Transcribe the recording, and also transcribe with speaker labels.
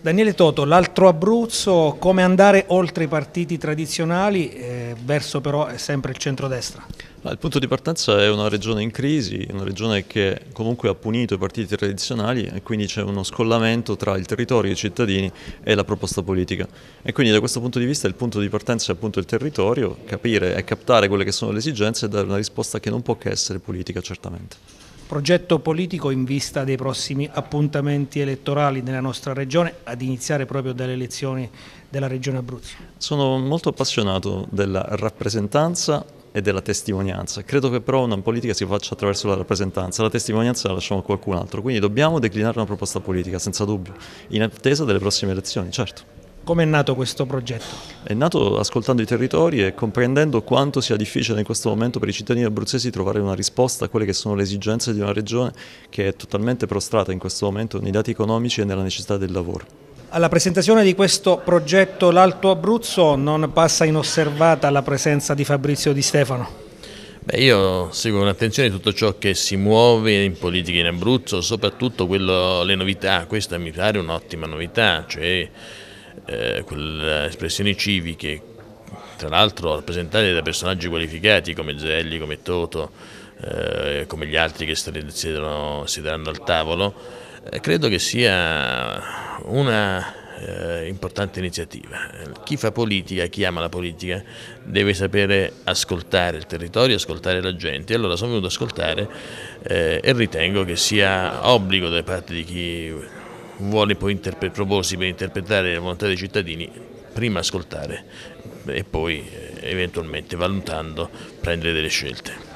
Speaker 1: Daniele Toto, l'altro Abruzzo, come andare oltre i partiti tradizionali, eh, verso però sempre il centrodestra?
Speaker 2: Il punto di partenza è una regione in crisi, una regione che comunque ha punito i partiti tradizionali e quindi c'è uno scollamento tra il territorio, i cittadini e la proposta politica. E quindi da questo punto di vista il punto di partenza è appunto il territorio, capire e captare quelle che sono le esigenze e dare una risposta che non può che essere politica certamente
Speaker 1: progetto politico in vista dei prossimi appuntamenti elettorali nella nostra regione, ad iniziare proprio dalle elezioni della regione Abruzzo?
Speaker 2: Sono molto appassionato della rappresentanza e della testimonianza. Credo che però una politica si faccia attraverso la rappresentanza, la testimonianza la lasciamo a qualcun altro, quindi dobbiamo declinare una proposta politica, senza dubbio, in attesa delle prossime elezioni, certo.
Speaker 1: Come è nato questo progetto?
Speaker 2: È nato ascoltando i territori e comprendendo quanto sia difficile in questo momento per i cittadini abruzzesi trovare una risposta a quelle che sono le esigenze di una regione che è totalmente prostrata in questo momento nei dati economici e nella necessità del lavoro.
Speaker 1: Alla presentazione di questo progetto L'Alto Abruzzo non passa inosservata la presenza di Fabrizio Di Stefano.
Speaker 3: Beh, io seguo con attenzione tutto ciò che si muove in politica in Abruzzo, soprattutto quello, le novità. Questa mi pare un'ottima novità, cioè eh, quelle espressioni civiche, tra l'altro rappresentate da personaggi qualificati come Zelli, come Toto, eh, come gli altri che siederanno, al tavolo, eh, credo che sia una eh, importante iniziativa. Chi fa politica, chi ama la politica, deve sapere ascoltare il territorio, ascoltare la gente. Allora sono venuto ad ascoltare eh, e ritengo che sia obbligo da parte di chi vuole poi proposi per interpretare la volontà dei cittadini, prima ascoltare e poi eh, eventualmente valutando prendere delle scelte.